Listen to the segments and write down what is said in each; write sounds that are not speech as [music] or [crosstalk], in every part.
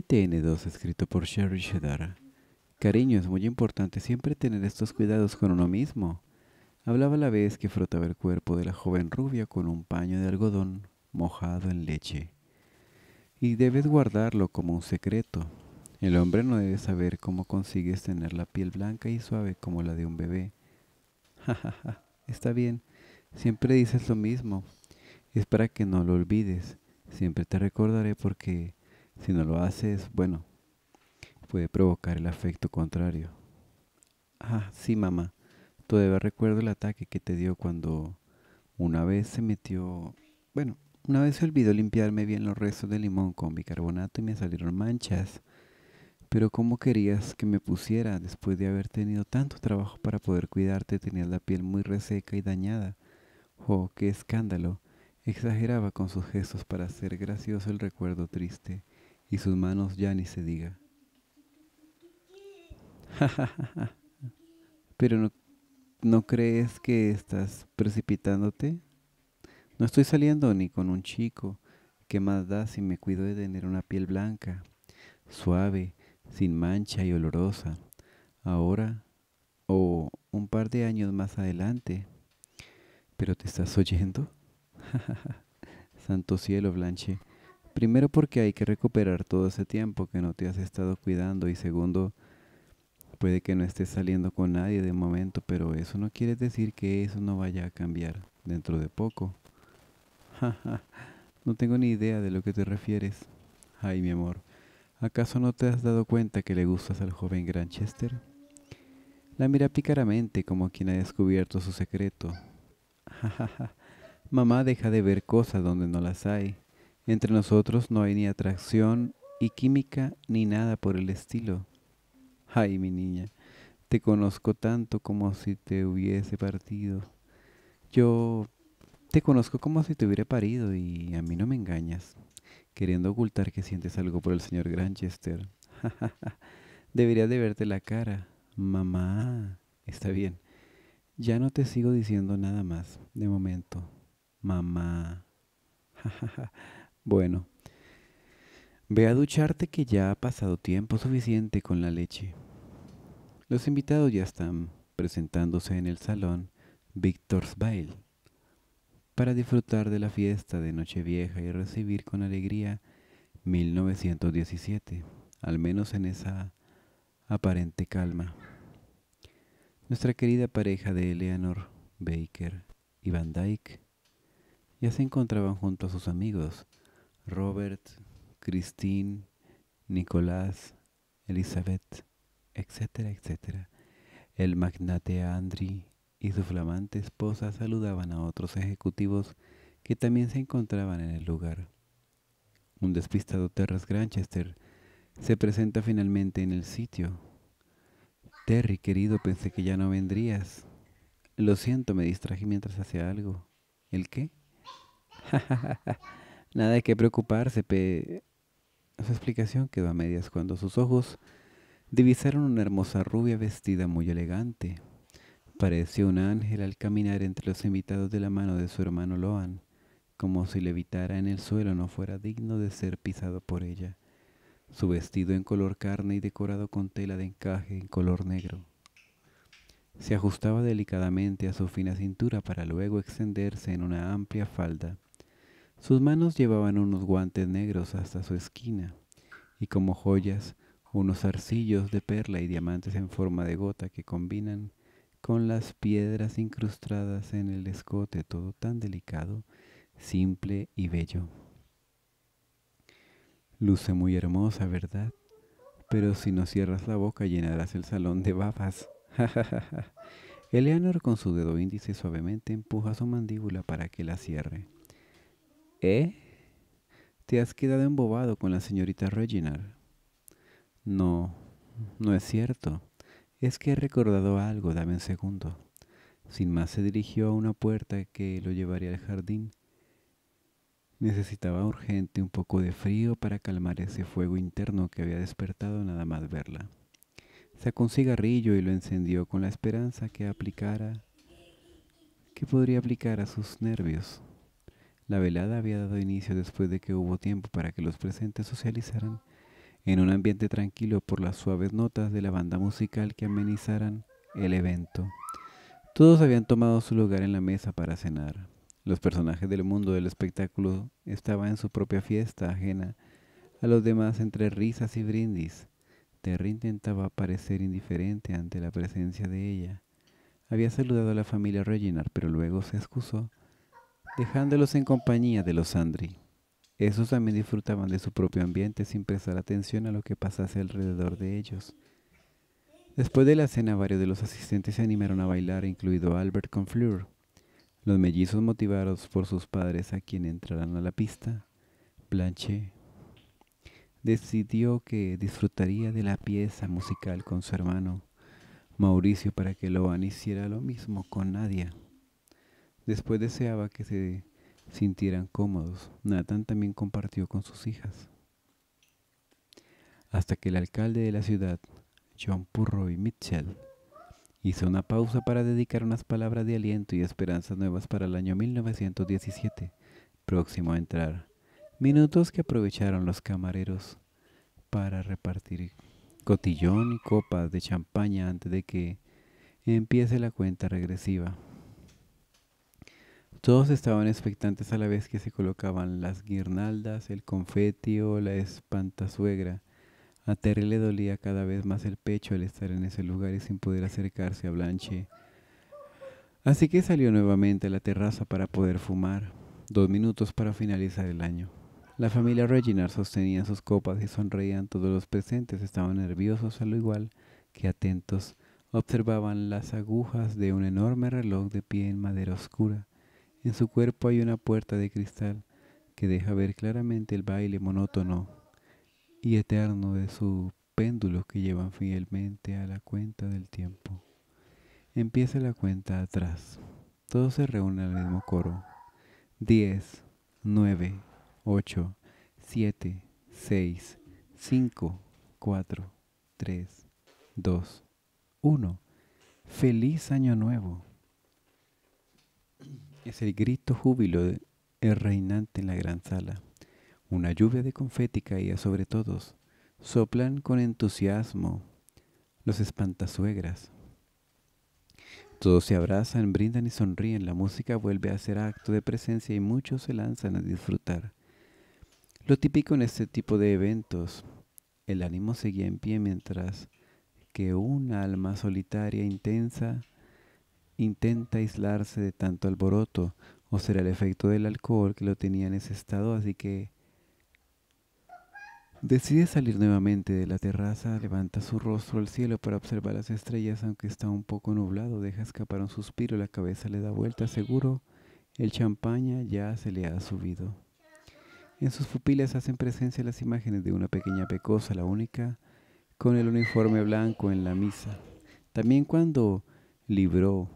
TN2 escrito por Sherry Shedara. Cariño, es muy importante siempre tener estos cuidados con uno mismo. Hablaba la vez que frotaba el cuerpo de la joven rubia con un paño de algodón mojado en leche. Y debes guardarlo como un secreto. El hombre no debe saber cómo consigues tener la piel blanca y suave como la de un bebé. está bien. Siempre dices lo mismo. Es para que no lo olvides. Siempre te recordaré porque si no lo haces, bueno, puede provocar el afecto contrario. Ah, sí, mamá. Todavía recuerdo el ataque que te dio cuando una vez se metió... Bueno, una vez se olvidó limpiarme bien los restos de limón con bicarbonato y me salieron manchas. Pero ¿cómo querías que me pusiera después de haber tenido tanto trabajo para poder cuidarte? Tenías la piel muy reseca y dañada. ¡Oh, qué escándalo! Exageraba con sus gestos para hacer gracioso el recuerdo triste y sus manos ya ni se diga. [laughs] Pero no, no crees que estás precipitándote. No estoy saliendo ni con un chico. ¿Qué más da si me cuido de tener una piel blanca, suave, sin mancha y olorosa? Ahora o un par de años más adelante. Pero te estás oyendo. [laughs] Santo cielo, Blanche. Primero porque hay que recuperar todo ese tiempo que no te has estado cuidando y segundo, puede que no estés saliendo con nadie de momento, pero eso no quiere decir que eso no vaya a cambiar dentro de poco. [laughs] no tengo ni idea de lo que te refieres. Ay, mi amor, ¿acaso no te has dado cuenta que le gustas al joven Granchester? La mira picaramente como quien ha descubierto su secreto. [laughs] Mamá deja de ver cosas donde no las hay. Entre nosotros no hay ni atracción y química ni nada por el estilo. Ay, mi niña, te conozco tanto como si te hubiese partido. Yo te conozco como si te hubiera parido y a mí no me engañas, queriendo ocultar que sientes algo por el señor Granchester. [laughs] Deberías de verte la cara. Mamá, está bien. Ya no te sigo diciendo nada más, de momento. Mamá. [laughs] Bueno, ve a ducharte que ya ha pasado tiempo suficiente con la leche. Los invitados ya están presentándose en el salón Bail para disfrutar de la fiesta de Nochevieja y recibir con alegría 1917, al menos en esa aparente calma. Nuestra querida pareja de Eleanor, Baker y Van Dyke ya se encontraban junto a sus amigos Robert, Christine, Nicolás, Elizabeth, etcétera, etcétera. El magnate Andri y su flamante esposa saludaban a otros ejecutivos que también se encontraban en el lugar. Un despistado Terras Granchester se presenta finalmente en el sitio. Terry, querido, pensé que ya no vendrías. Lo siento, me distraje mientras hacía algo. ¿El qué? [laughs] Nada de qué preocuparse, pe... Su explicación quedó a medias cuando sus ojos divisaron una hermosa rubia vestida muy elegante. Pareció un ángel al caminar entre los invitados de la mano de su hermano Loan, como si levitara en el suelo no fuera digno de ser pisado por ella. Su vestido en color carne y decorado con tela de encaje en color negro. Se ajustaba delicadamente a su fina cintura para luego extenderse en una amplia falda sus manos llevaban unos guantes negros hasta su esquina, y como joyas, unos arcillos de perla y diamantes en forma de gota que combinan con las piedras incrustadas en el escote, todo tan delicado, simple y bello. Luce muy hermosa, ¿verdad? Pero si no cierras la boca llenarás el salón de babas. [laughs] Eleanor con su dedo índice suavemente empuja su mandíbula para que la cierre. ¿Eh? Te has quedado embobado con la señorita Reginald. No, no es cierto. Es que he recordado algo, dame un segundo. Sin más se dirigió a una puerta que lo llevaría al jardín. Necesitaba urgente un poco de frío para calmar ese fuego interno que había despertado nada más verla. Sacó un cigarrillo y lo encendió con la esperanza que aplicara, que podría aplicar a sus nervios. La velada había dado inicio después de que hubo tiempo para que los presentes socializaran en un ambiente tranquilo por las suaves notas de la banda musical que amenizaran el evento. Todos habían tomado su lugar en la mesa para cenar. Los personajes del mundo del espectáculo estaban en su propia fiesta ajena a los demás entre risas y brindis. Terry intentaba parecer indiferente ante la presencia de ella. Había saludado a la familia Reginald, pero luego se excusó dejándolos en compañía de los Andri. Esos también disfrutaban de su propio ambiente sin prestar atención a lo que pasase alrededor de ellos. Después de la cena, varios de los asistentes se animaron a bailar, incluido Albert con Los mellizos motivados por sus padres a quien entraran a la pista, Blanche decidió que disfrutaría de la pieza musical con su hermano Mauricio para que Loan hiciera lo mismo con Nadia. Después deseaba que se sintieran cómodos. Nathan también compartió con sus hijas. Hasta que el alcalde de la ciudad, John Purroy Mitchell, hizo una pausa para dedicar unas palabras de aliento y esperanzas nuevas para el año 1917, próximo a entrar. Minutos que aprovecharon los camareros para repartir cotillón y copas de champaña antes de que empiece la cuenta regresiva. Todos estaban expectantes a la vez que se colocaban las guirnaldas, el confetio, o la espantazuegra. A Terry le dolía cada vez más el pecho al estar en ese lugar y sin poder acercarse a Blanche. Así que salió nuevamente a la terraza para poder fumar. Dos minutos para finalizar el año. La familia Reginald sostenía sus copas y sonreían todos los presentes. Estaban nerviosos a lo igual que atentos. Observaban las agujas de un enorme reloj de pie en madera oscura. En su cuerpo hay una puerta de cristal que deja ver claramente el baile monótono y eterno de sus péndulos que llevan fielmente a la cuenta del tiempo. Empieza la cuenta atrás. Todos se reúnen al mismo coro. 10, 9, 8, 7, 6, 5, 4, 3, 2, 1. Feliz año nuevo es el grito júbilo el reinante en la gran sala. Una lluvia de confeti caía sobre todos. Soplan con entusiasmo los espantasuegras. Todos se abrazan, brindan y sonríen. La música vuelve a ser acto de presencia y muchos se lanzan a disfrutar. Lo típico en este tipo de eventos, el ánimo seguía en pie mientras que un alma solitaria intensa intenta aislarse de tanto alboroto, o será el efecto del alcohol que lo tenía en ese estado, así que decide salir nuevamente de la terraza, levanta su rostro al cielo para observar las estrellas, aunque está un poco nublado, deja escapar un suspiro, la cabeza le da vuelta, seguro el champaña ya se le ha subido. En sus pupilas hacen presencia las imágenes de una pequeña pecosa, la única, con el uniforme blanco en la misa. También cuando libró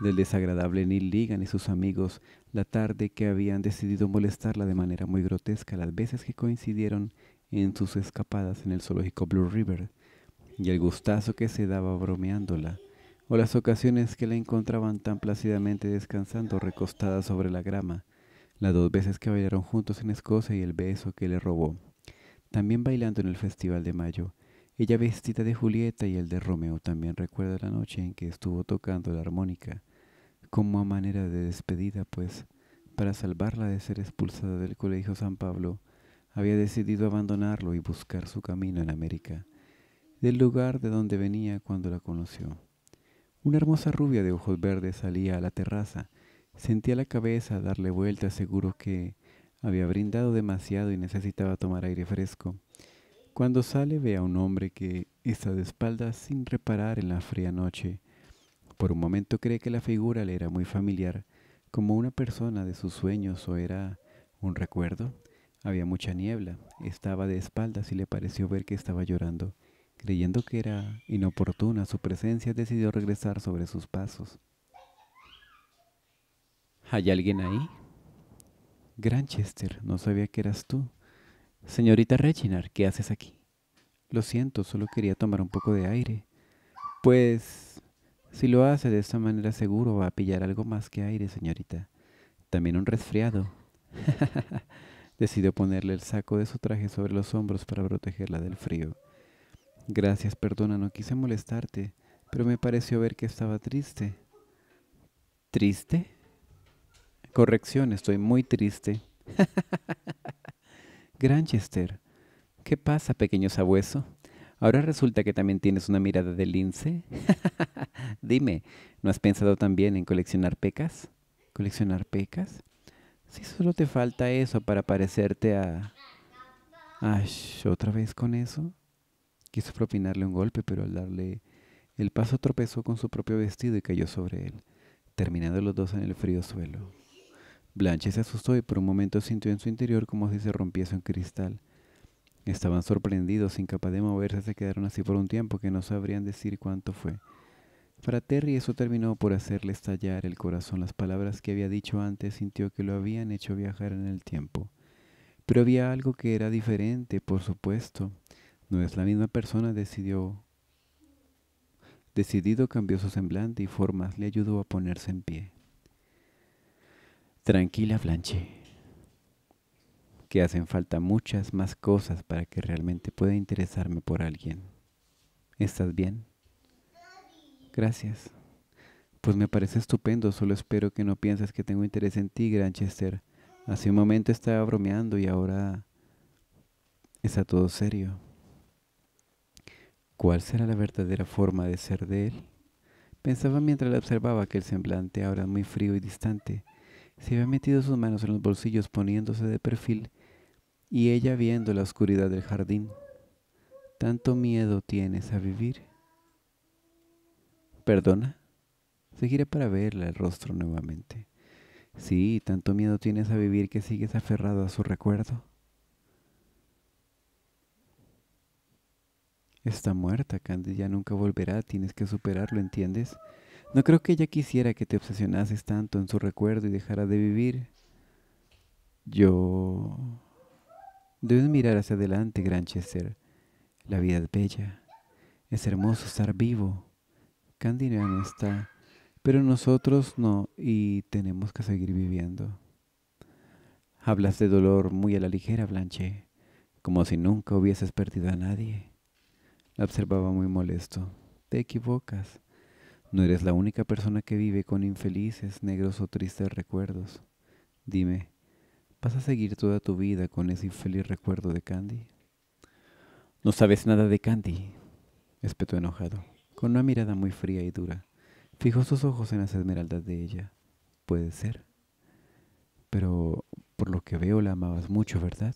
del desagradable Neil Ligan y sus amigos la tarde que habían decidido molestarla de manera muy grotesca las veces que coincidieron en sus escapadas en el zoológico Blue River, y el gustazo que se daba bromeándola, o las ocasiones que la encontraban tan plácidamente descansando recostada sobre la grama, las dos veces que bailaron juntos en Escocia y el beso que le robó. También bailando en el Festival de Mayo, ella vestida de Julieta y el de Romeo también recuerda la noche en que estuvo tocando la armónica como a manera de despedida, pues, para salvarla de ser expulsada del Colegio San Pablo, había decidido abandonarlo y buscar su camino en América, del lugar de donde venía cuando la conoció. Una hermosa rubia de ojos verdes salía a la terraza, sentía la cabeza darle vuelta, seguro que había brindado demasiado y necesitaba tomar aire fresco. Cuando sale ve a un hombre que está de espaldas sin reparar en la fría noche, por un momento cree que la figura le era muy familiar, como una persona de sus sueños o era un recuerdo. Había mucha niebla, estaba de espaldas y le pareció ver que estaba llorando. Creyendo que era inoportuna su presencia, decidió regresar sobre sus pasos. ¿Hay alguien ahí? Granchester, no sabía que eras tú. Señorita Reginar, ¿qué haces aquí? Lo siento, solo quería tomar un poco de aire. Pues si lo hace de esta manera seguro va a pillar algo más que aire, señorita. También un resfriado. [laughs] Decidió ponerle el saco de su traje sobre los hombros para protegerla del frío. Gracias, perdona, no quise molestarte, pero me pareció ver que estaba triste. ¿Triste? Corrección, estoy muy triste. [laughs] Granchester, ¿qué pasa, pequeño sabueso? Ahora resulta que también tienes una mirada de lince. [laughs] Dime, ¿no has pensado también en coleccionar pecas? ¿Coleccionar pecas? Si solo te falta eso para parecerte a... Ay, otra vez con eso. Quiso propinarle un golpe, pero al darle el paso tropezó con su propio vestido y cayó sobre él, terminando los dos en el frío suelo. Blanche se asustó y por un momento sintió en su interior como si se rompiese un cristal. Estaban sorprendidos, incapaz de moverse, se quedaron así por un tiempo que no sabrían decir cuánto fue. Para Terry eso terminó por hacerle estallar el corazón. Las palabras que había dicho antes sintió que lo habían hecho viajar en el tiempo. Pero había algo que era diferente, por supuesto. No es la misma persona, decidió. Decidido cambió su semblante y formas le ayudó a ponerse en pie. Tranquila, Blanche que hacen falta muchas más cosas para que realmente pueda interesarme por alguien. ¿Estás bien? Gracias. Pues me parece estupendo, solo espero que no pienses que tengo interés en ti, Granchester. Hace un momento estaba bromeando y ahora está todo serio. ¿Cuál será la verdadera forma de ser de él? Pensaba mientras le observaba que el semblante ahora muy frío y distante. Se había metido sus manos en los bolsillos poniéndose de perfil y ella viendo la oscuridad del jardín, tanto miedo tienes a vivir. ¿Perdona? Se gira para verle el rostro nuevamente. Sí, tanto miedo tienes a vivir que sigues aferrado a su recuerdo. Está muerta, Candy, ya nunca volverá, tienes que superarlo, ¿entiendes? No creo que ella quisiera que te obsesionases tanto en su recuerdo y dejara de vivir. Yo Debes mirar hacia adelante, Gran Chester. La vida es bella. Es hermoso estar vivo. Candida no está, pero nosotros no y tenemos que seguir viviendo. Hablas de dolor muy a la ligera, Blanche, como si nunca hubieses perdido a nadie. La observaba muy molesto. Te equivocas. No eres la única persona que vive con infelices, negros o tristes recuerdos. Dime, ¿Vas a seguir toda tu vida con ese infeliz recuerdo de Candy? No sabes nada de Candy, espetó enojado, con una mirada muy fría y dura. Fijó sus ojos en las esmeraldas de ella. Puede ser. Pero por lo que veo la amabas mucho, ¿verdad?